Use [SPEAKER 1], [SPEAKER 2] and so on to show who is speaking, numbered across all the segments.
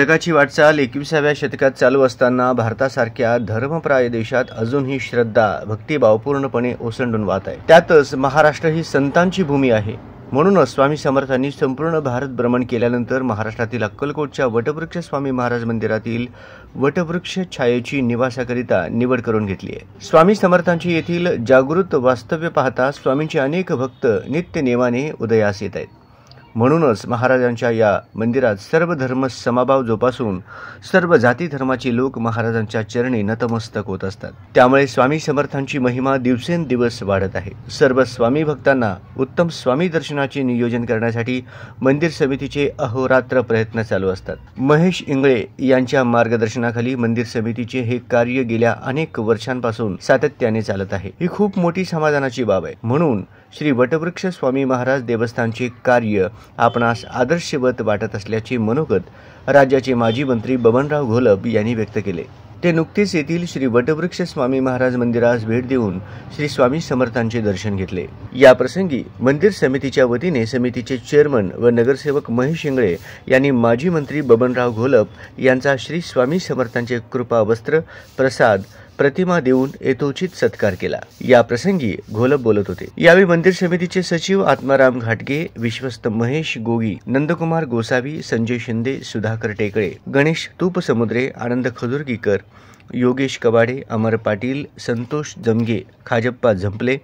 [SPEAKER 1] जगाची वाटचाल एकविसाव्या शतकात चालू असताना भारतासारख्या धर्मप्राय देशात अजूनही श्रद्धा भक्तिभाव पूर्णपणे ओसंडून वाहत आहे त्यातच महाराष्ट्र ही संतांची भूमी आहे म्हणूनच स्वामी समर्थांनी संपूर्ण भारत भ्रमण केल्यानंतर महाराष्ट्रातील अक्कलकोटच्या वटवृक्ष स्वामी महाराज मंदिरातील वटवृक्ष छायेची निवासाकरिता निवड करून घेतली आहे स्वामी समर्थांची येथील जागृत वास्तव्य पाहता स्वामींचे अनेक भक्त नित्यनेमाने उदयास येत आहेत म्हणूनच महाराजांच्या या मंदिरात सर्व धर्म समभाव जोपासून सर्व जाती धर्माचे लोक महाराजांच्या चरणी नतमस्तक होत असतात त्यामुळे स्वामी समर्थांची महिमा दिवसेंदिवस वाढत आहे सर्व स्वामी भक्तांना उत्तम स्वामी दर्शनाचे नियोजन करण्यासाठी मंदिर समितीचे अहोरात्र प्रयत्न चालू असतात महेश इंगळे यांच्या मार्गदर्शनाखाली मंदिर समितीचे हे कार्य गेल्या अनेक वर्षांपासून सातत्याने चालत आहे ही खूप मोठी समाधानाची बाब आहे म्हणून श्री वटवृक्ष स्वामी महाराज देवस्थानचे कार्य आपणास आदर्शवत वाटत असल्याचे मनोगत राज्याचे माजी मंत्री बबनराव घोलप यांनी व्यक्त केले ते नुकतेच येथील श्री वटवृक्ष स्वामी महाराज मंदिरास भेट देऊन श्री स्वामी समर्थांचे दर्शन घेतले या प्रसंगी मंदिर समितीच्या वतीने समितीचे चेअरमन व नगरसेवक महेश शिंगळे यांनी माजी मंत्री बबनराव घोलप यांचा श्री स्वामी समर्थांचे कृपा वस्त्र प्रसाद प्रतिमा देऊन यथोचित सत्कार केला या प्रसंगी घोलप बोलत होते यावेळी मंदिर समितीचे सचिव आत्माराम घाटगे विश्वस्त महेश गोगी नंदकुमार गोसावी संजय शिंदे सुधाकर टेकळे गणेश समुद्रे आनंद खजुर्गीकर योगेश कबाडे अमर पाटील संतोष जमगे खाजप्पा झंपले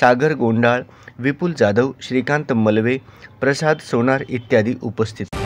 [SPEAKER 1] सागर गोंडाळ विपुल जाधव श्रीकांत मलवे प्रसाद सोनार इत्यादी उपस्थित